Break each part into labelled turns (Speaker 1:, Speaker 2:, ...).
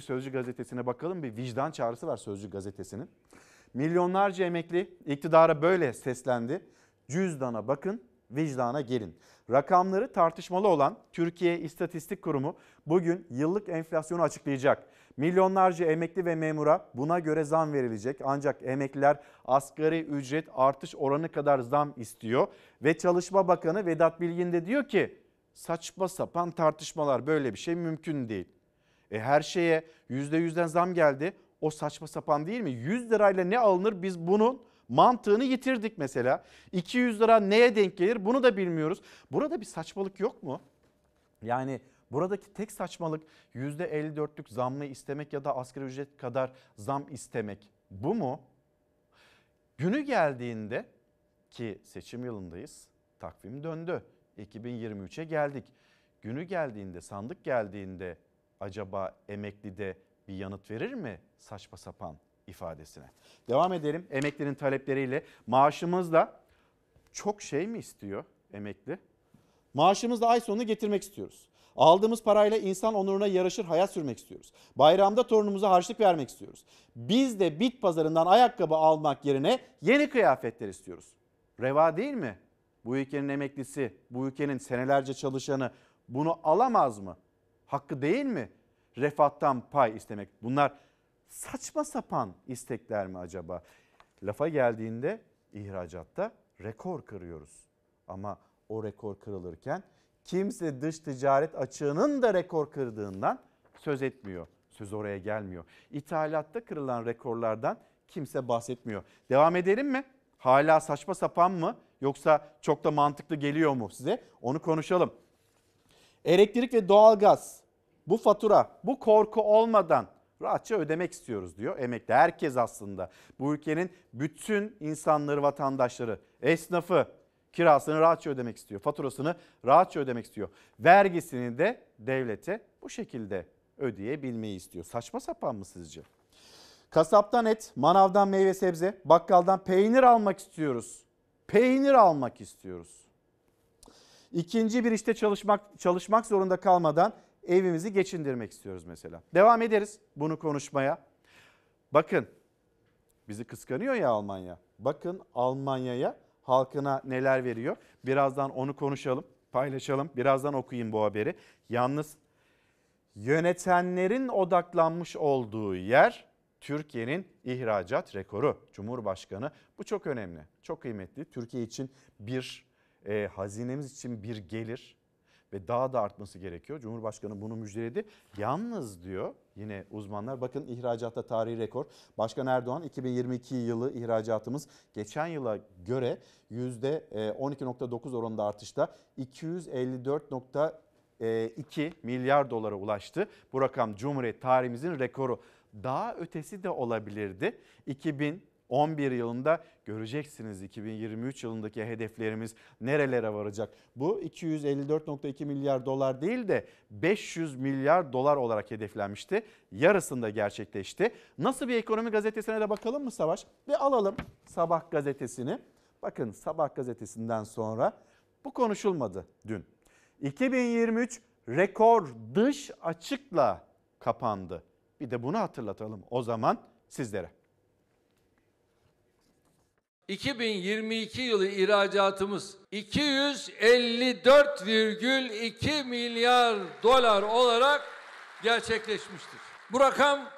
Speaker 1: Bir Sözcü gazetesine bakalım bir vicdan çağrısı var Sözcü gazetesinin. Milyonlarca emekli iktidara böyle seslendi. Cüzdana bakın, vicdana gelin. Rakamları tartışmalı olan Türkiye İstatistik Kurumu bugün yıllık enflasyonu açıklayacak. Milyonlarca emekli ve memura buna göre zam verilecek. Ancak emekliler asgari ücret artış oranı kadar zam istiyor. Ve Çalışma Bakanı Vedat Bilgin de diyor ki saçma sapan tartışmalar böyle bir şey mümkün değil. E her şeye yüzde yüzden zam geldi. O saçma sapan değil mi? 100 lirayla ne alınır biz bunun mantığını yitirdik mesela. 200 lira neye denk gelir bunu da bilmiyoruz. Burada bir saçmalık yok mu? Yani buradaki tek saçmalık %54'lük zammı istemek ya da asgari ücret kadar zam istemek. Bu mu? Günü geldiğinde ki seçim yılındayız takvim döndü. 2023'e geldik. Günü geldiğinde sandık geldiğinde acaba emekli de bir yanıt verir mi saçma sapan ifadesine? Devam edelim emeklinin talepleriyle. Maaşımız da çok şey mi istiyor emekli? Maaşımızla ay sonunu getirmek istiyoruz. Aldığımız parayla insan onuruna yarışır hayat sürmek istiyoruz. Bayramda torunumuza harçlık vermek istiyoruz. Biz de bit pazarından ayakkabı almak yerine yeni kıyafetler istiyoruz. Reva değil mi? Bu ülkenin emeklisi, bu ülkenin senelerce çalışanı bunu alamaz mı? hakkı değil mi? Refahtan pay istemek. Bunlar saçma sapan istekler mi acaba? Lafa geldiğinde ihracatta rekor kırıyoruz. Ama o rekor kırılırken kimse dış ticaret açığının da rekor kırdığından söz etmiyor. Söz oraya gelmiyor. İthalatta kırılan rekorlardan kimse bahsetmiyor. Devam edelim mi? Hala saçma sapan mı? Yoksa çok da mantıklı geliyor mu size? Onu konuşalım. Elektrik ve doğalgaz bu fatura bu korku olmadan rahatça ödemek istiyoruz diyor emekli. Herkes aslında bu ülkenin bütün insanları, vatandaşları, esnafı kirasını rahatça ödemek istiyor. Faturasını rahatça ödemek istiyor. Vergisini de devlete bu şekilde ödeyebilmeyi istiyor. Saçma sapan mı sizce? Kasaptan et, manavdan meyve sebze, bakkaldan peynir almak istiyoruz. Peynir almak istiyoruz. İkinci bir işte çalışmak çalışmak zorunda kalmadan evimizi geçindirmek istiyoruz mesela. Devam ederiz bunu konuşmaya. Bakın bizi kıskanıyor ya Almanya. Bakın Almanya'ya halkına neler veriyor. Birazdan onu konuşalım, paylaşalım. Birazdan okuyayım bu haberi. Yalnız yönetenlerin odaklanmış olduğu yer Türkiye'nin ihracat rekoru. Cumhurbaşkanı bu çok önemli, çok kıymetli. Türkiye için bir e, hazinemiz için bir gelir ve daha da artması gerekiyor. Cumhurbaşkanı bunu müjdeledi. Yalnız diyor yine uzmanlar bakın ihracatta tarihi rekor. Başkan Erdoğan 2022 yılı ihracatımız geçen yıla göre %12.9 e, oranında artışta 254.2 milyar dolara ulaştı. Bu rakam Cumhuriyet tarihimizin rekoru. Daha ötesi de olabilirdi. 2000 11 yılında göreceksiniz 2023 yılındaki hedeflerimiz nerelere varacak. Bu 254.2 milyar dolar değil de 500 milyar dolar olarak hedeflenmişti. Yarısında gerçekleşti. Nasıl bir ekonomi gazetesine de bakalım mı Savaş? Bir alalım Sabah gazetesini. Bakın Sabah gazetesinden sonra bu konuşulmadı dün. 2023 rekor dış açıkla kapandı. Bir de bunu hatırlatalım o zaman sizlere.
Speaker 2: 2022 yılı ihracatımız 254,2 milyar dolar olarak gerçekleşmiştir. Bu rakam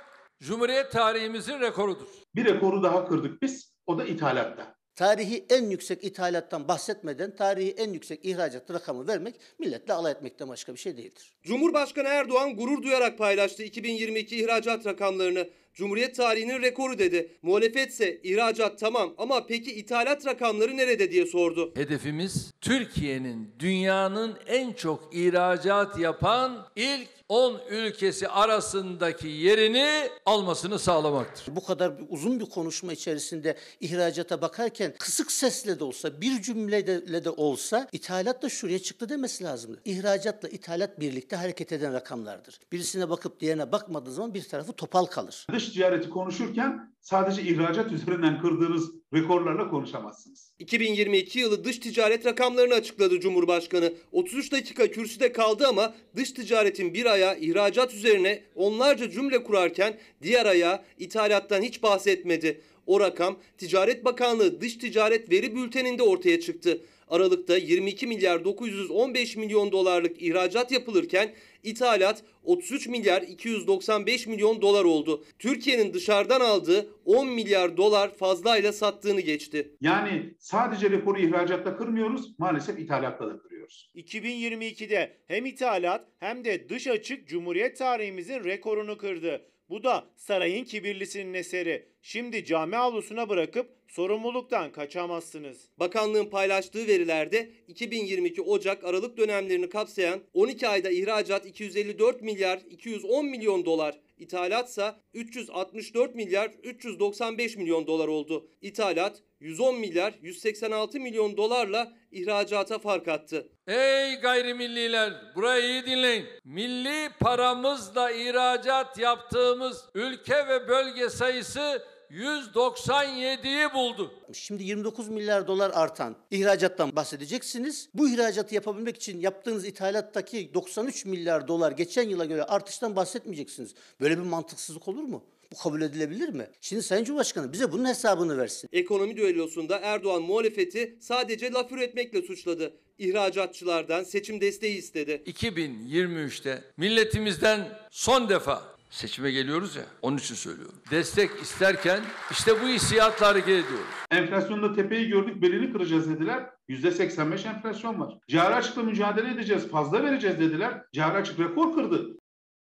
Speaker 2: Cumhuriyet tarihimizin rekorudur. Bir rekoru daha kırdık biz, o da ithalatta.
Speaker 3: Tarihi en yüksek ithalattan bahsetmeden tarihi en yüksek ihracat rakamı vermek milletle alay etmekten başka bir şey değildir. Cumhurbaşkanı Erdoğan gurur duyarak paylaştı 2022
Speaker 4: ihracat rakamlarını. Cumhuriyet tarihinin rekoru dedi. Muhalefetse ihracat tamam ama peki ithalat rakamları nerede diye sordu.
Speaker 2: Hedefimiz Türkiye'nin
Speaker 4: dünyanın
Speaker 2: en çok ihracat yapan ilk 10 ülkesi arasındaki
Speaker 3: yerini almasını sağlamaktır. Bu kadar bir uzun bir konuşma içerisinde ihracata bakarken kısık sesle de olsa bir cümleyle de olsa ithalat da şuraya çıktı demesi lazımdı. İhracatla ithalat birlikte hareket eden rakamlardır. Birisine bakıp diğerine bakmadığı zaman bir tarafı topal kalır
Speaker 4: dış ticareti konuşurken sadece ihracat üzerinden kırdığınız rekorlarla konuşamazsınız. 2022 yılı dış ticaret rakamlarını açıkladı Cumhurbaşkanı. 33 dakika kürsüde kaldı ama dış ticaretin bir aya ihracat üzerine onlarca cümle kurarken diğer aya ithalattan hiç bahsetmedi. O rakam Ticaret Bakanlığı Dış Ticaret Veri Bülteni'nde ortaya çıktı. Aralıkta 22 milyar 915 milyon dolarlık ihracat yapılırken İthalat 33 milyar 295 milyon dolar oldu. Türkiye'nin dışarıdan aldığı 10 milyar dolar fazlayla sattığını geçti.
Speaker 1: Yani sadece rekoru ihracatta kırmıyoruz, maalesef ithalatta da kırıyoruz. 2022'de hem ithalat hem de dış açık Cumhuriyet tarihimizin rekorunu kırdı. Bu da sarayın kibirlisinin eseri. Şimdi cami avlusuna bırakıp sorumluluktan
Speaker 4: kaçamazsınız. Bakanlığın paylaştığı verilerde 2022 Ocak Aralık dönemlerini kapsayan 12 ayda ihracat 254 milyar 210 milyon dolar, ithalatsa 364 milyar 395 milyon dolar oldu. İthalat 110 milyar 186 milyon dolarla ihracata fark attı. Ey
Speaker 2: gayrimilliler burayı iyi dinleyin. Milli paramızla ihracat yaptığımız ülke ve bölge sayısı 197'yi buldu.
Speaker 3: Şimdi 29 milyar dolar artan ihracattan bahsedeceksiniz. Bu ihracatı yapabilmek için yaptığınız ithalattaki 93 milyar dolar geçen yıla göre artıştan bahsetmeyeceksiniz. Böyle bir mantıksızlık olur mu? Bu kabul edilebilir mi? Şimdi Sayın Cumhurbaşkanı bize bunun hesabını versin.
Speaker 4: Ekonomi düellosunda Erdoğan muhalefeti sadece laf üretmekle suçladı. İhracatçılardan seçim desteği istedi. 2023'te milletimizden son defa
Speaker 2: Seçime geliyoruz ya onun için söylüyorum. Destek isterken işte bu hissiyatla hareket ediyoruz. Enflasyonda
Speaker 1: tepeyi gördük belini kıracağız dediler. %85 enflasyon var. Cari açıkla mücadele edeceğiz fazla vereceğiz dediler. Cari açık rekor kırdı.